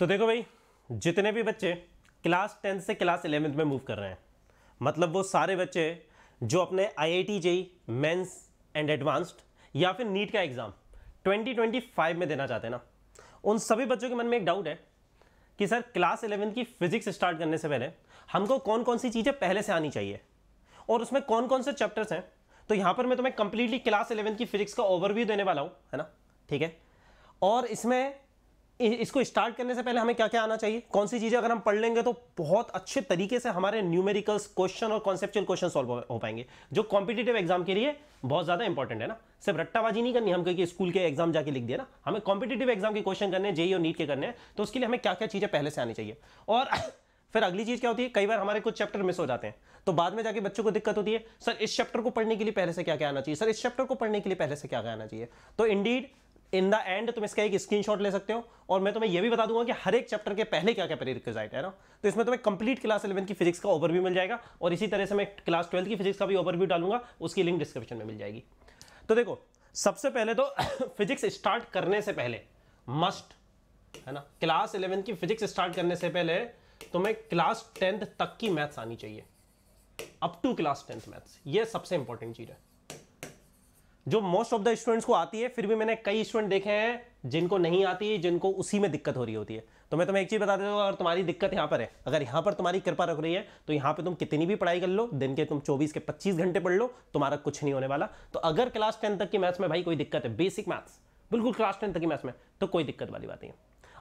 तो देखो भाई जितने भी बच्चे क्लास टेंथ से क्लास इलेवेंथ में मूव कर रहे हैं मतलब वो सारे बच्चे जो अपने I I T JEE mains and advanced या फिर नीट का एग्ज़ाम 2025 में देना चाहते हैं ना उन सभी बच्चों के मन में एक डाउट है कि सर क्लास इलेवेंथ की फिजिक्स स्टार्ट करने से पहले हमको कौन कौन सी चीज़ें पहले से आनी चाहिए और उसमें कौन कौन से चैप्टर्स हैं तो यहाँ पर मैं तुम्हें कंप्लीटली क्लास इलेवेंथ की फिजिक्स का ओवरव्यू देने वाला हूँ है ना ठीक है और इसमें इसको स्टार्ट करने से पहले हमें क्या क्या आना चाहिए कौन सी चीज़ें अगर हम पढ़ लेंगे तो बहुत अच्छे तरीके से हमारे न्यूमेरिकल्स क्वेश्चन और कॉन्सेप्चुअल क्वेश्चन सॉल्व हो पाएंगे जो कॉम्पिटेटिव एग्जाम के लिए बहुत ज्यादा इंपॉर्टेंट है ना सिर्फ रट्टाबाजी नहीं करनी हम क्योंकि स्कूल के एग्जाम जाके लिख दिया ना हमें कॉम्पिटेटिव एग्जाम के क्वेश्चन करने जेई e और नीट के करने हैं तो उसके लिए हमें क्या क्या चीज़ें पहले से आनी चाहिए और फिर अगली चीज़ क्या होती है कई बार हमारे कुछ चैप्टर मिस हो जाते हैं तो बाद में जाके बच्चों को दिक्कत होती है सर इस चैप्टर को पढ़ने के लिए पहले से क्या क्या आना चाहिए सर इस चैप्टर को पढ़ने के लिए पहले से क्या क्या आना चाहिए तो इंडीड इन द एंड तुम इसका एक स्क्रीनशॉट ले सकते हो और मैं तुम्हें यह भी बता दूंगा कि हर एक चैप्टर के पहले क्या क्या पेरी है ना तो इसमें तुम्हें कंप्लीट क्लास इलेवन की फिजिक्स का ओवरव्यू मिल जाएगा और इसी तरह से मैं क्लास ट्वेल्थ की फिजिक्स का भी ओवरव्यू डालूंगा उसकी लिंक डिस्क्रिप्शन में मिल जाएगी तो देखो सबसे पहले तो फिजिक्स स्टार्ट करने से पहले मस्ट है ना क्लास इलेवन की फिजिक्स स्टार्ट करने से पहले तुम्हें क्लास टेंथ तक की मैथ्स आनी चाहिए up to class tenth maths ये सबसे इंपॉर्टेंट चीज़ है जो मोस्ट ऑफ द स्टूडेंट्स को आती है फिर भी मैंने कई स्टूडेंट देखे हैं जिनको नहीं आती जिनको उसी में दिक्कत हो रही होती है तो मैं तुम्हें एक चीज़ बता देता हूँ अगर तुम्हारी दिक्कत यहाँ पर है अगर यहाँ पर तुम्हारी कृपा रख रही है तो यहाँ पर तुम कितनी भी पढ़ाई कर लो दिन के तुम 24 के 25 घंटे पढ़ लो तुम्हारा कुछ नहीं होने वाला तो अगर क्लास टेन तक की मैथ्स में भाई कोई दिक्कत है बेसिक मैथ्स बिल्कुल क्लास टेन तक की मैथ्स में तो कोई दिक्कत वाली बात नहीं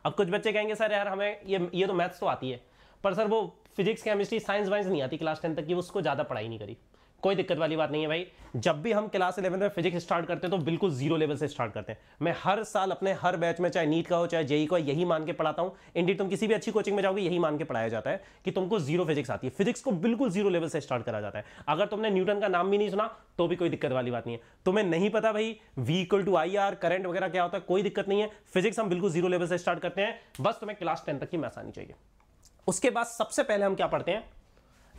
अब कुछ बच्चे कहेंगे सर यार हमें ये ये तो मैथ्स तो आती है पर सर वो फिजिक्स केमिस्ट्री साइंस वाइंस नहीं आती क्लास टेन तक की उसको ज़्यादा पढ़ाई नहीं करी कोई दिक्कत वाली बात नहीं है भाई जब भी हम क्लास इलेवन में फिजिक्स स्टार्ट करते हैं तो बिल्कुल जीरो लेवल से स्टार्ट करते हैं मैं हर साल अपने हर बैच में चाहे नीट का हो चाहे जेई का यही मान के पढ़ाता हूं इंडी तुम किसी भी अच्छी कोचिंग में जाओगे यही मान के पढ़ाया जाता है कि तुमको जीरो फिजिक्स आती है फिजिक्स को बिल्कुल जीरो लेवल से स्टार्ट करा जाता है अगर तुमने न्यूटन का नाम भी नहीं सुना तो भी कोई दिक्कत वाली बात नहीं है तुम्हें नहीं पता भाई V equal to I R current वगैरह क्या होता है कोई दिक्कत नहीं है फिजिक्स हम बिल्कुल जीरो लेवल से स्टार्ट करते हैं बस तुम्हें क्लास टेन तक की मैथ आनी चाहिए उसके बाद सबसे पहले हम क्या पढ़ते हैं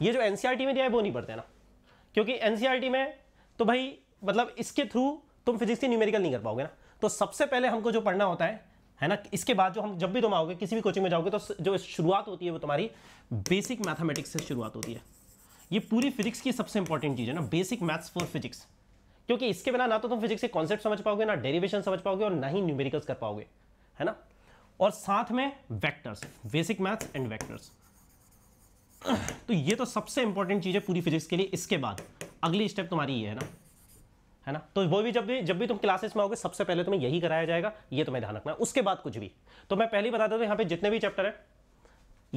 ये जो एनसीआरटी e में दिया है वो नहीं पढ़ते ना क्योंकि एन e में तो भाई मतलब इसके थ्रू तुम फिजिक्स की न्यूमेरिकल नहीं कर पाओगे ना तो सबसे पहले हमको जो पढ़ना होता है है ना इसके बाद जो हम जब भी तुम आओगे किसी भी कोचिंग में जाओगे तो जो शुरुआत होती है वो तुम्हारी बेसिक मैथमेटिक्स से शुरुआत होती है ये पूरी फिजिक्स की सबसे इंपॉर्टेंट चीज़ है ना बेसिक मैथ्स फॉर फिजिक्स क्योंकि इसके बिना ना तो तुम फिजिक्स के कॉन्सेप्ट समझ पाओगे ना डेरिवेशन समझ पाओगे और ना ही न्यूमेरिकल्स कर पाओगे है ना और साथ में vectors basic maths and vectors तो ये तो सबसे इंपॉर्टेंट चीज़ है पूरी फिजिक्स के लिए इसके बाद अगली स्टेप तुम्हारी ये है ना है ना तो वो भी जब भी जब भी तुम क्लासेस में आओगे सबसे पहले तुम्हें यही कराया जाएगा ये तुम्हें ध्यान रखना है उसके बाद कुछ भी तो मैं पहले ही बता देता यहाँ पे जितने भी चैप्टर है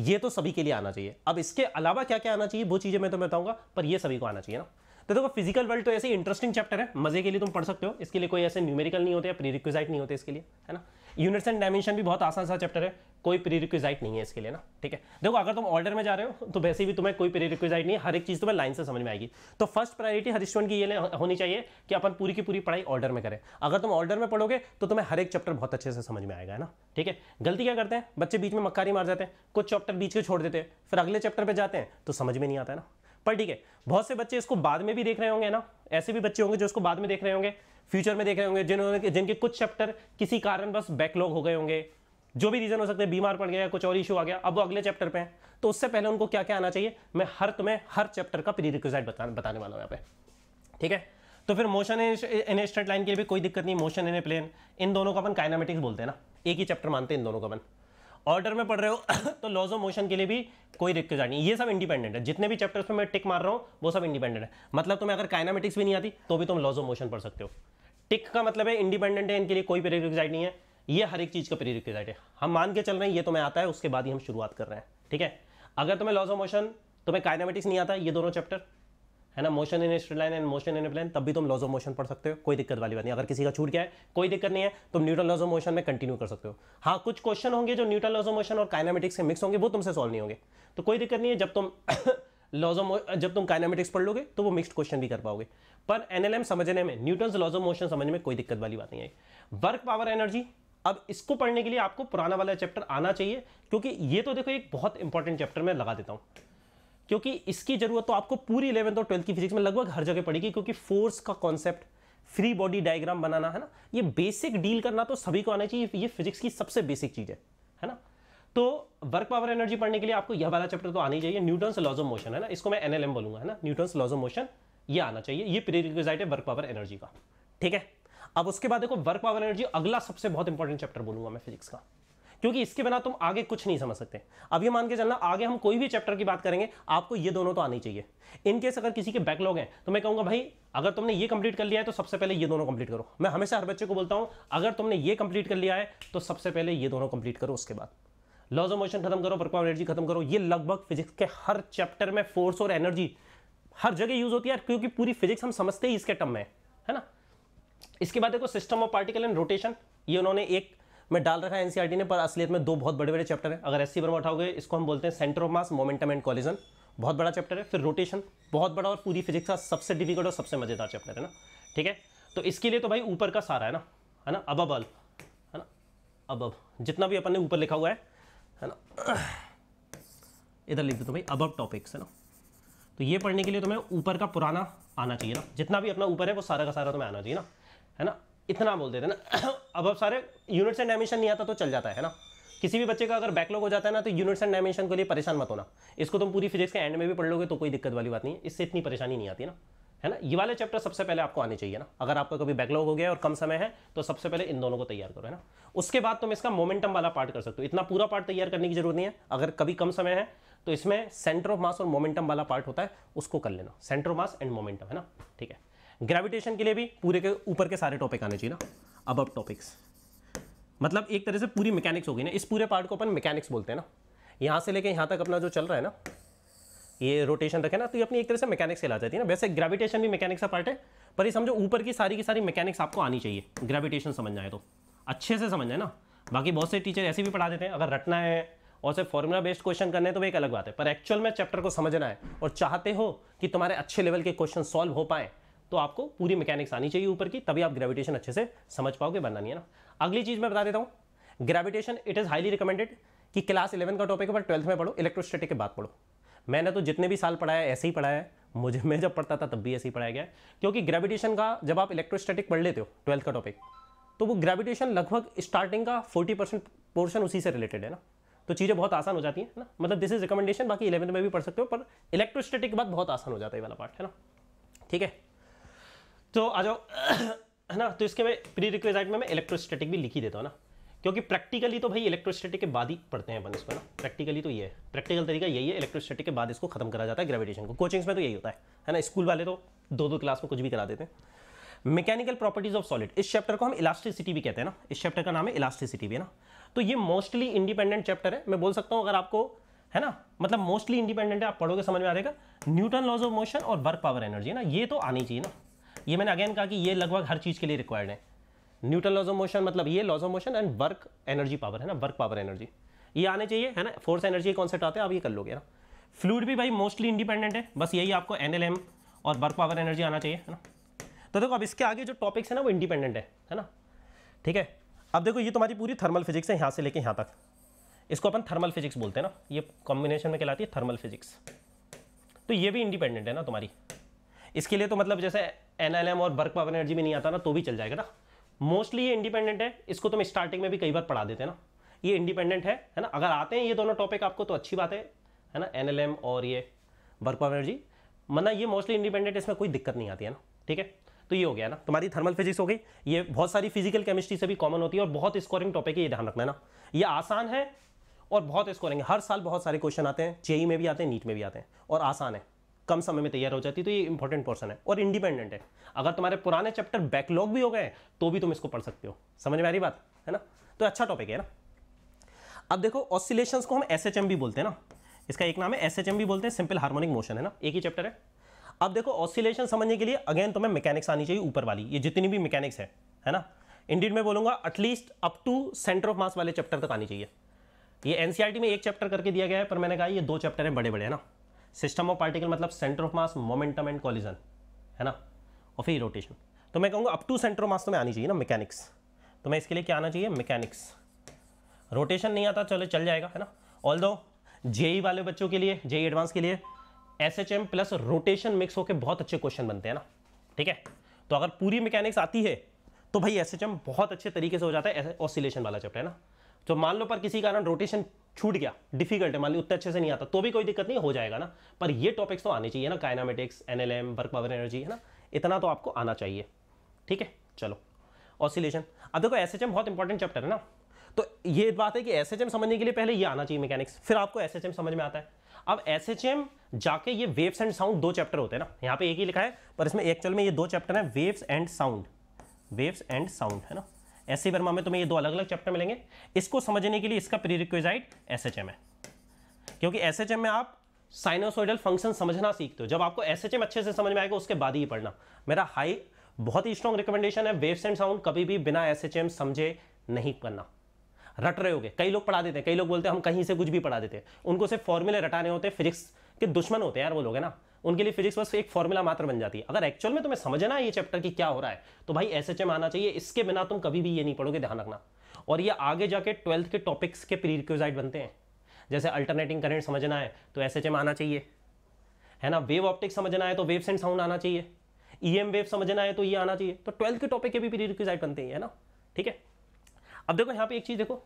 ये तो सभी के लिए आना चाहिए अब इसके अलावा क्या क्या आना चाहिए वो चीज़ें मैं तुम्हें बताऊंगा पर ये सभी को आना चाहिए ना तो देखो फिजिकल वर्ल्ड तो ऐसे इंटरेस्टिंग चैप्टर है मजे के लिए तुम पढ़ सकते हो इसके लिए कोई ऐसे न्यूमेरिकल नहीं होते या प्रीरिक्विजाइट नहीं होते इसके लिए है ना यूनिट्स एंड डायमेंशन भी बहुत आसान सा चैप्टर है कोई प्रीरिक्विजाइट नहीं है इसके लिए ना ठीक है देखो अगर तुम ऑर्डर में जा रहे हो तो वैसे भी तुम्हें कोई प्रीरिक्विजाइट नहीं है हर एक चीज़ तुम्हें लाइन से समझ में आएगी तो फर्स्ट प्रायोरिटी हर स्टूडेंट की ये होनी चाहिए कि अपन पूरी की पूरी पढ़ाई ऑर्डर में करें अगर तुम ऑर्डर में पढ़ोगे तो तुम्हें हर एक चैप्टर बहुत अच्छे से समझ में आएगा ना ठीक है गलती क्या करते हैं बच्चे बीच में मक्का मार जाते हैं कुछ चैप्टर बीच के छोड़ देते हैं फिर अगले चैप्टर पर जाते हैं तो समझ में नहीं आता है ना पर ठीक है बहुत से बच्चे इसको बाद में भी देख रहे होंगे ना ऐसे भी बच्चे होंगे जो इसको बाद में देख रहे होंगे फ्यूचर में देख रहे होंगे जिन्होंने जिनके कुछ चैप्टर किसी कारण बस बैकलॉग हो गए होंगे जो भी रीजन हो सकते हैं बीमार पड़ गया कुछ और इशू आ गया अब वो अगले चैप्टर पे हैं तो उससे पहले उनको क्या क्या आना चाहिए मैं हर तुम्हें तो हर चैप्टर का प्री रिक्विजाइट बता, बताने वाला हूँ यहाँ पे ठीक है तो फिर मोशन इन स्ट्रेट लाइन के लिए भी कोई दिक्कत नहीं मोशन इन ए प्लेन इन दोनों को अपन काइनामेटिक्स बोलते हैं ना एक ही चैप्टर मानते हैं इन दोनों को अपन ऑर्डर में पढ़ रहे हो तो लॉज ऑफ मोशन के लिए भी कोई दिक्कत नहीं ये सब इंडिपेंडेंट है जितने भी चैप्टर्स में मैं टिक मार रहा हूँ वो सब इंडिपेंडेंट है मतलब तुम्हें अगर काइनामेटिक्स भी नहीं आती तो भी तुम लॉज ऑफ मोशन पढ़ सकते हो टिक का मतलब है इंडिपेंडेंट है इनके लिए कोई प्री रिक्वेस्ट नहीं है ये हर एक चीज़ का प्री रिक्वेस्ट है हम मान के चल रहे हैं ये तुम्हें आता है उसके बाद ही हम शुरुआत कर रहे हैं ठीक है अगर तुम्हें लॉज ऑफ मोशन तुम्हें काइनामेटिक्स नहीं आता ये दोनों चैप्टर है ना motion in line and motion in plane तब भी तुम लॉज ऑफ मोशन पढ़ सकते हो कोई दिक्कत वाली बात नहीं अगर किसी का छूट गया है कोई दिक्कत नहीं है तुम न्यूटन लॉज ऑफ मोशन में कंटिन्यू कर सकते हो हाँ कुछ क्वेश्चन होंगे जो न्यूटन लॉज ऑफ मोशन और काइनामेटिक्स से मिक्स होंगे वो तुमसे सॉल्व नहीं होंगे तो कोई दिक्कत नहीं है जब तुम लॉज ऑफ जब तुम काइनामेटिक्स पढ़ लोगे तो वो मिक्सड क्वेश्चन भी कर पाओगे पर एनएलएम समझने में न्यूटन लॉज ऑफ मोशन समझने में कोई दिक्कत वाली बात नहीं है वर्क पावर एनर्जी अब इसको पढ़ने के लिए आपको पुराना वाला चैप्टर आना चाहिए क्योंकि ये तो देखो एक बहुत इंपॉर्टेंट चैप्टर मैं लगा देता हूँ क्योंकि इसकी ज़रूरत तो आपको पूरी इलेवंथ और ट्वेल्थ की फिजिक्स में लगभग हर जगह पड़ेगी क्योंकि फोर्स का कॉन्सेप्ट फ्री बॉडी डायग्राम बनाना है ना ये बेसिक डील करना तो सभी को आना चाहिए ये फिजिक्स की सबसे बेसिक चीज़ है है ना तो वर्क पावर एनर्जी पढ़ने के लिए आपको यह वाला चैप्टर तो आना ही चाहिए न्यूटन्स लॉज ऑफ मोशन है ना इसको मैं एनएलएम बोलूंगा है ना न्यूटन्स लॉज ऑफ मोशन ये आना चाहिए ये प्रेरिक्विजाइट है वर्क पावर एनर्जी का ठीक है अब उसके बाद देखो वर्क पावर एनर्जी अगला सबसे बहुत इंपॉर्टेंट चैप्टर बोलूंगा मैं फिजिक्स का क्योंकि इसके बिना तुम आगे कुछ नहीं समझ सकते अब ये मान के चलना आगे हम कोई भी चैप्टर की बात करेंगे आपको ये दोनों तो आनी चाहिए इनकेस अगर किसी के बैकलॉग हैं तो मैं कहूँगा भाई अगर तुमने ये कंप्लीट कर लिया है तो सबसे पहले ये दोनों कंप्लीट करो मैं हमेशा हर बच्चे को बोलता हूँ अगर तुमने ये कंप्लीट कर लिया है तो सबसे पहले ये दोनों कंप्लीट करो उसके बाद लॉज ऑफ मोशन खत्म करो परक्वा एनर्जी खत्म करो ये लगभग फिजिक्स के हर चैप्टर में फोर्स और एनर्जी हर जगह यूज होती है क्योंकि पूरी फिजिक्स हम समझते ही इसके टर्म में है ना इसके बाद देखो system of particle and rotation ये उन्होंने एक में डाल रखा है एनसीईआरटी e ने पर असलियत में दो बहुत बड़े बड़े चैप्टर हैं अगर एस सी उठाओगे इसको हम बोलते हैं centre of mass momentum and collision बहुत बड़ा चैप्टर है फिर रोटेशन बहुत बड़ा और पूरी फिजिक्स का सबसे डिफिकल्ट और सबसे मजेदार चैप्टर है ना ठीक है तो इसके लिए तो भाई ऊपर का सारा है ना है ना अबब अल है ना अब जितना भी अपन ने ऊपर लिखा हुआ है है ना इधर लिख दो हूँ भाई अबब टॉपिक्स है ना तो ये पढ़ने के लिए तुम्हें तो ऊपर का पुराना आना चाहिए ना जितना भी अपना ऊपर है वो सारा का सारा तुम्हें तो आना चाहिए ना है ना इतना बोल देते ना अब अब सारे यूनिट्स एंड डायमेंशन नहीं आता तो चल जाता है ना किसी भी बच्चे का अगर बैकलॉग हो जाता है ना तो यूनिट्स एंड डायमेंशन के लिए परेशान मत होना इसको तुम पूरी फिजिक्स के एंड में भी पढ़ लोगे तो कोई दिक्कत वाली बात नहीं है इससे इतनी परेशानी नहीं आती ना है ना ये वाले चैप्टर सबसे पहले आपको आने चाहिए ना अगर आपका कभी बैकलॉग हो गया और कम समय है तो सबसे पहले इन दोनों को तैयार करो है ना उसके बाद तुम इसका मोमेंटम वाला पार्ट कर सकते हो इतना पूरा पार्ट तैयार करने की जरूरत नहीं है अगर कभी कम समय है तो इसमें सेंटर ऑफ मास और मोमेंटम वाला पार्ट होता है उसको कर लेना centre of mass and momentum है ना ठीक है ग्रेविटेशन के लिए भी पूरे के ऊपर के सारे टॉपिक आने चाहिए ना अब अब टॉपिक्स मतलब एक तरह से पूरी मैकेनिक्स हो गई ना इस पूरे पार्ट को अपन मैकेनिक्स बोलते हैं ना यहाँ से लेके यहाँ तक अपना जो चल रहा है ना ये रोटेशन रखे ना तो ये अपनी एक तरह से मैकेनिक्स ला जाती है ना वैसे ग्रेविटेशन भी मैकेनिक्स का पार्ट है पर ये समझो ऊपर की सारी की सारी मैकेनिक्स आपको आनी चाहिए ग्रेविटेशन समझ जाए तो अच्छे से समझ जाए ना बाकी बहुत से टीचर ऐसे भी पढ़ा देते हैं अगर रटना है और सिर्फ फॉर्मूला बेस्ड क्वेश्चन करने तो वो एक अलग बात है पर एक्चुअल में चैप्टर को समझना है और चाहते हो कि तुम्हारे अच्छे लेवल के क्वेश्चन सॉल्व हो पाए तो आपको पूरी मैकेनिक्स आनी चाहिए ऊपर की तभी आप ग्रेविटेशन अच्छे से समझ पाओगे बनना नहीं है ना अगली चीज़ मैं बता देता हूँ gravitation it is highly recommended कि क्लास इलेवन का टॉपिक है पर ट्वेल्थ में पढ़ो इलेक्ट्रोस्टेटिक के बाद पढ़ो मैंने तो जितने भी साल पढ़ाया ऐसे ही पढ़ाया है मुझे मैं जब पढ़ता था तब भी ऐसे ही पढ़ाया गया क्योंकि ग्रेविटेशन का जब आप इलेक्ट्रोस्टेटिक पढ़ लेते हो ट्वेल्थ का टॉपिक तो वो ग्रेविटेशन लगभग स्टार्टिंग का फोर्टी परसेंट पोर्शन उसी से रिलेटेड है ना तो चीज़ें बहुत आसान हो जाती हैं ना मतलब दिस इज रिकमेंडेशन बाकी इलेवन में भी पढ़ सकते हो पर इलेक्ट्रोस्टेटिक के बाद बहुत आसान हो जाता है वाला पार्ट है ना ठीक है तो आ जाओ है ना तो इसके मैं प्री रिक्वेजाइट में मैं इलेक्ट्रोस्टैटिक भी लिखी देता हूँ ना क्योंकि प्रैक्टिकली तो भाई इलेक्ट्रोस्टैटिक के बाद ही पढ़ते हैं अपन इसको ना प्रैक्टिकली तो ये है प्रैक्टिकल तरीका यही है इलेक्ट्रोस्टैटिक के बाद इसको खत्म करा जाता है ग्रेविटेशन को कोचिंग्स में तो यही होता है है ना स्कूल वाले तो दो दो क्लास में कुछ भी करा देते हैं मैकेनिकल प्रॉपर्टीज ऑफ सॉलिड इस चैप्टर को हम इलास्टिसिटी भी कहते हैं ना इस चैप्टर का नाम है इलास्टिसिटी भी है ना तो ये मोस्टली इंडिपेंडेंट चैप्टर है मैं बोल सकता हूँ अगर आपको है ना मतलब मोस्टली इंडिपेंडेंट है आप पढ़ोगे समझ में आ जाएगा न्यूटन लॉज ऑफ मोशन और वर्क पावर एनर्जी है ना ये तो आनी चाहिए ना ये मैंने अगेन कहा कि ये लगभग हर चीज़ के लिए रिक्वायर्ड है न्यूटन लॉज ऑफ मोशन मतलब ये laws of motion and work energy power है ना वर्क पावर एनर्जी ये आने चाहिए है ना फोर्स एनर्जी कॉन्सेप्ट आते हैं आप ये कर लोगे ना फ्लूड भी भाई मोस्टली इंडिपेंडेंट है बस यही आपको एन और वर्क पावर एनर्जी आना चाहिए है ना तो देखो अब इसके आगे जो टॉपिक्स है ना वो इंडिपेंडेंट है है ना ठीक है अब देखो ये तुम्हारी पूरी थर्मल फिजिक्स है यहाँ से लेके यहाँ तक इसको अपन थर्मल फिजिक्स बोलते हैं ना ये कॉम्बिनेशन में कहलाती है थर्मल फिजिक्स तो ये भी इंडिपेंडेंट है ना तुम्हारी इसके लिए तो मतलब जैसे एन और बर्क पावर एनर्जी में नहीं आता ना तो भी चल जाएगा ना मोस्टली ये इंडिपेंडेंट है इसको तुम तो स्टार्टिंग में भी कई बार पढ़ा देते ना ये इंडिपेंडेंट है है ना अगर आते हैं ये दोनों टॉपिक आपको तो अच्छी बात है है ना एन और ये वर्क पावर एनर्जी मतलब ये मोस्टली इंडिपेंडेंट इसमें कोई दिक्कत नहीं आती है ना ठीक है तो ये हो गया ना तुम्हारी थर्मल फिजिक्स हो गई ये बहुत सारी फिजिकल केमिस्ट्री से भी कॉमन होती है और बहुत स्कोरिंग टॉपिक है ये ध्यान रखना है ना ये आसान है और बहुत स्कोरिंग है हर साल बहुत सारे क्वेश्चन आते हैं जेई e में भी आते हैं नीट में भी आते हैं और आसान है कम समय में तैयार हो जाती है तो ये इंपॉर्टेंट पोर्सन है और इंडिपेंडेंट है अगर तुम्हारे पुराने चैप्टर बैकलॉग भी हो गए तो भी तुम इसको पढ़ सकते हो समझ में आ रही बात है ना तो अच्छा टॉपिक है ना अब देखो ऑसिलेशन को हम एस भी बोलते हैं ना इसका एक नाम है एस भी बोलते हैं सिंपल हार्मोनिक मोशन है ना एक ही चैप्टर है अब देखो ऑसिलेशन समझने के लिए अगेन तुम्हें मैकेनिक्स आनी चाहिए ऊपर वाली ये जितनी भी मैकेनिक्स है है ना इंडियन में बोलूंगा at least up to centre of mass वाले चैप्टर तक आनी चाहिए ये एनसीईआरटी e में एक चैप्टर करके दिया गया है पर मैंने कहा ये दो चैप्टर हैं बड़े बड़े है ना सिस्टम ऑफ पार्टिकल मतलब centre of mass momentum and collision है ना और फिर रोटेशन तो मैं कहूँगा up to centre of mass तो मैं आनी चाहिए ना मैकेनिक्स तो मैं इसके लिए क्या आना चाहिए मैकेनिक्स रोटेशन नहीं आता चलो चल जाएगा है ना ऑल दो जेई वाले बच्चों के लिए जेई एडवांस e के लिए S H M plus rotation mix होकर बहुत अच्छे क्वेश्चन बनते हैं ना ठीक है तो अगर पूरी मैकेनिक्स आती है तो भाई एस एच एम बहुत अच्छे तरीके से हो जाता है ऑसिलेशन वाला चैप्टर है ना तो मान लो पर किसी कारण रोटेशन छूट गया डिफिकल्ट है मान लो उतना अच्छे से नहीं आता तो भी कोई दिक्कत नहीं हो जाएगा ना पर ये टॉपिक्स तो आने चाहिए ना kinematics NLM work power energy है ना इतना तो आपको आना चाहिए ठीक है चलो ऑसिलेशन अब देखो एस बहुत इंपॉर्टेंट चैप्टर है ना तो ये बात है कि एस समझने के लिए पहले ये आना चाहिए मैकेनिक्स फिर आपको एस समझ में आता है अब एस जाके ये वेव्स एंड साउंड दो चैप्टर होते हैं ना यहाँ पे एक ही लिखा है पर इसमें एक्चुअल में ये दो चैप्टर हैं waves and sound waves and sound है ना एस वर्मा में तुम्हें ये दो अलग अलग चैप्टर मिलेंगे इसको समझने के लिए इसका प्री रिक्वेजाइट एस है क्योंकि एस में आप साइनोसोइडल फंक्शन समझना सीखते हो जब आपको एस अच्छे से समझ में आएगा उसके बाद ही पढ़ना मेरा हाई बहुत ही स्ट्रॉन्ग रिकमेंडेशन है वेव्स एंड साउंड कभी भी बिना एस समझे नहीं करना रट रहे होगे कई लोग पढ़ा देते हैं कई लोग बोलते हैं हम कहीं से कुछ भी पढ़ा देते हैं उनको सिर्फ फॉर्मूले रटाने होते हैं फिजिक्स कि दुश्मन होते हैं यार वो लोग है ना उनके लिए फिजिक्स बस एक फॉर्मूला मात्र बन जाती है अगर एक्चुअल में तुम्हें समझना है ये चैप्टर की क्या हो रहा है तो भाई एस एच आना चाहिए इसके बिना तुम कभी भी ये नहीं पढ़ोगे ध्यान रखना और ये आगे जाके ट्वेल्थ के टॉपिक्स के प्री बनते हैं जैसे अल्टरनेटिंग करेंट समझना है तो एस एच आना चाहिए है ना वेव ऑप्टिक्स समझना है तो वेव सेंड साउंड आना चाहिए ई वेव समझना है तो ये आना चाहिए तो ट्वेल्थ के टॉपिक के भी प्री बनते हैं है ना ठीक है अब देखो यहाँ पे एक चीज़ देखो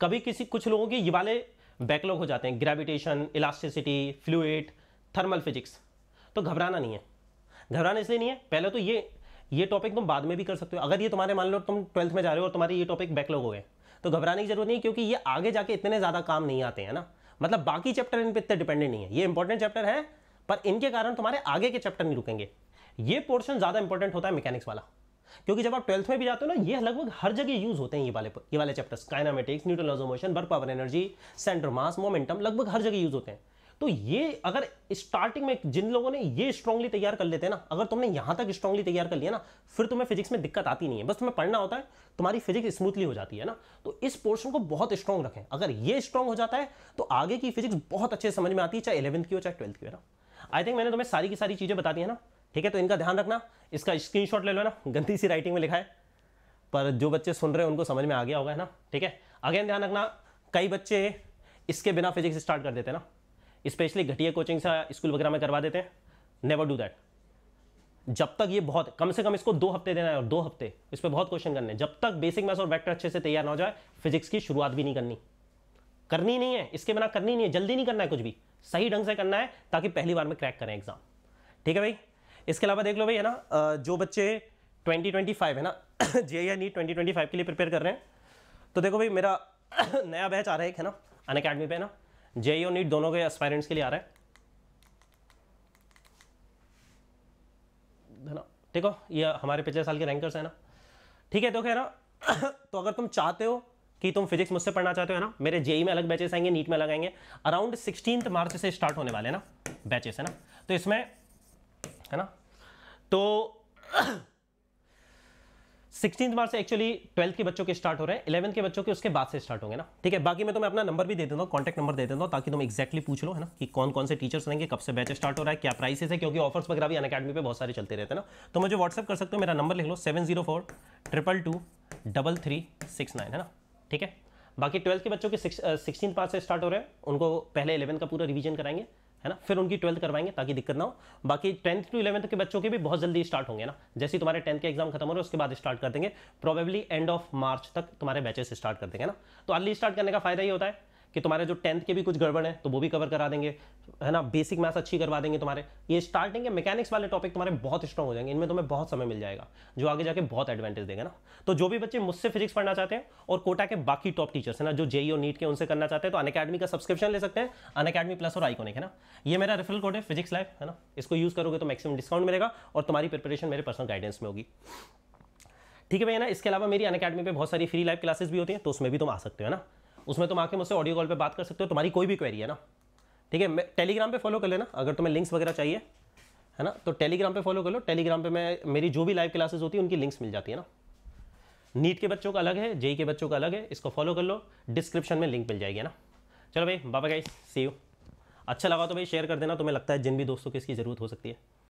कभी किसी कुछ लोगों की ये वाले बैकलॉग हो जाते हैं gravitation elasticity fluid thermal physics तो घबराना नहीं है घबराना इसलिए नहीं है पहले तो ये ये टॉपिक तुम बाद में भी कर सकते हो अगर ये तुम्हारे मान लो तुम ट्वेल्थ में जा रहे हो और तुम्हारे ये टॉपिक बैकलॉग हो गए तो घबराने की जरूरत नहीं क्योंकि ये आगे जाके इतने ज़्यादा काम नहीं आते हैं ना मतलब बाकी चैप्टर इन पर इतने डिपेंडेंट नहीं है ये इंपॉर्टेंट चैप्टर है पर इनके कारण तुम्हारे आगे के चैप्टर नहीं रुकेंगे ये पोर्शन ज़्यादा इंपॉर्टेंट होता है मैकेनिक्स वाला क्योंकि जब आप ट्वेल्थ में भी जाते हो ना ये लगभग हर जगह यूज होते हैं ये वाले ये वाले chapters kinematics neutral laws motion work power energy centre mass momentum लगभग हर जगह यूज होते हैं तो ये अगर स्टार्टिंग में जिन लोगों ने ये स्ट्रांगली तैयार कर लेते हैं ना अगर तुमने यहां तक स्ट्रांगली तैयार कर लिया ना फिर तुम्हें फिजिक्स में दिक्कत आती नहीं है बस तुम्हें पढ़ना होता है तुम्हारी फिजिक्स स्मूथली हो जाती है ना तो इस पोर्शन को बहुत स्ट्रांग रखें अगर ये स्ट्रांग हो जाता है तो आगे की फिजिक्स बहुत अच्छे समझ में आती है चाहे इलेवंथ की हो चाहे ट्वेल्थ की हो ना आई थिंक मैंने तुम्हें सारी की सारी चीज़ें बता दी है ना ठीक है तो इनका ध्यान रखना इसका स्क्रीनशॉट ले लो ना गंदी सी राइटिंग में लिखा है पर जो बच्चे सुन रहे हैं उनको समझ में आ गया होगा है ना ठीक है अगेन ध्यान रखना कई बच्चे इसके बिना फिजिक्स स्टार्ट कर देते हैं ना स्पेशली घटिया कोचिंग से स्कूल वगैरह में करवा देते हैं नेवर डू दैट जब तक ये बहुत कम से कम इसको दो हफ्ते देना है और दो हफ्ते इस पर बहुत क्वेश्चन करने हैं जब तक बेसिक मैथ्स और वैक्टर अच्छे से तैयार ना हो जाए फिजिक्स की शुरुआत भी नहीं करनी करनी नहीं है इसके बिना करनी नहीं है जल्दी नहीं करना है कुछ भी सही ढंग से करना है ताकि पहली बार में क्रैक करें एग्जाम ठीक है भाई इसके अलावा देख लो भाई है ना जो बच्चे 2025 है ना जे या नीट ट्वेंटी के लिए प्रिपेयर कर रहे हैं तो देखो भाई मेरा नया बैच आ रहा है एक है ना अन अकेडमी पे ना जे और नीट दोनों के एस्पायरेंट्स के लिए आ रहा है है ना ठीक हो ये हमारे पिछले साल के रैंकर्स हैं ना ठीक है तो है ना तो अगर तुम चाहते हो कि तुम फिजिक्स मुझसे पढ़ना चाहते हो ना मेरे जेई में अलग बैचेस आएंगे नीट में अलग आएंगे अराउंड सिक्सटीन मार्च से स्टार्ट होने वाले ना बैचेस है ना तो इसमें है ना तो सिक्सटीन मार्च से एक्चुअली ट्वेल्थ के बच्चों के स्टार्ट हो रहे हैं इलेवंथ के बच्चों के उसके बाद से स्टार्ट होंगे ना ठीक है बाकी मैं तुम्हें अपना नंबर भी दे देता हूँ कॉन्टैक्ट नंबर दे देता हूँ ताकि तुम एक्जैक्टली पूछ लो है ना कि कौन कौन से टीचर्स रहेंगे कब से बैच स्टार्ट हो रहा है क्या प्राइसेस है क्योंकि ऑफर्स वगैरह भी अकेडमी पर बहुत सारे चलते रहते ना तो मुझे व्हाट्सअप कर सकते हो मेरा नंबर लिख लो seven zero four triple two double three six nine है ना ठीक है बाकी ट्वेल्थ के बच्चों के सिक्सटीन पार्ट से स्टार्ट हो रहे हैं उनको पहले इलेवन का पूरा रिविजन कराएंगे है ना फिर उनकी ट्वेल्थ करवाएंगे ताकि दिक्कत ना हो बाकी टेंथ टू इलेवंथ के बच्चों के भी बहुत जल्दी स्टार्ट होंगे ना जैसे ही तुम्हारे टेंथ के एग्जाम खत्म हो रहे उसके बाद स्टार्ट कर देंगे प्रॉबेबली एंड ऑफ मार्च तक तुम्हारे बैचेस स्टार्ट कर देंगे ना तो अर्ली स्टार्ट करने का फायदा ही होता है कि तुम्हारे जो टेंथ के भी कुछ गड़बड़ है तो वो भी कवर करा देंगे है ना बेसिक मैथ्स अच्छी करवा देंगे तुम्हारे ये स्टार्टिंग के मैकेनिक्स वाले टॉपिक तुम्हारे बहुत स्ट्रॉग हो जाएंगे इनमें तुम्हें बहुत समय मिल जाएगा जो आगे जाके बहुत एडवांटेज देगा ना तो जो भी बच्चे मुझसे फिजिक्स पढ़ना चाहते हैं और कोटा के बाकी टॉप टीचर्स है ना जो जेई और नीट के उनसे करना चाहते हैं तो अन का सब्सक्रिप्शन ले सकते हैं अन अकेडमी प्लस और आईकोनिक है ना ये मेरा रेफरल कोड है फिजिक्स लाइफ है ना इसको यूज़ करोगे तो मैक्सिमम डिस्काउंट मिलेगा और तुम्हारी प्रिपरेशन मेरे पर्सनल गाइडेंस में होगी ठीक है भैया ना इसके अलावा मेरी अन अकेडमी पर बहुत सारी फ्री लाइव क्लासेस भी होती हैं तो उसमें भी तुम आ सकते हो ना उसमें तुम आके मुझसे ऑडियो कॉल पर बात कर सकते हो तुम्हारी कोई भी क्वेरी है ना ठीक है टेलीग्राम पर फॉलो कर लेना अगर तुम्हें लिंक्स वगैरह चाहिए है ना तो टेलीग्राम पे फॉलो कर लो टेलीग्राम पे मैं मेरी जो भी लाइव क्लासेस होती है उनकी लिंक्स मिल जाती है ना नीट के बच्चों का अलग है जेई के बच्चों का अलग है इसको फॉलो कर लो डिस्क्रिप्शन में लिंक मिल जाएगी ना चलो भाई बाबा गाइस सी यू अच्छा लगा तो भाई शेयर कर देना तुम्हें लगता है जिन भी दोस्तों की इसकी ज़रूरत हो सकती है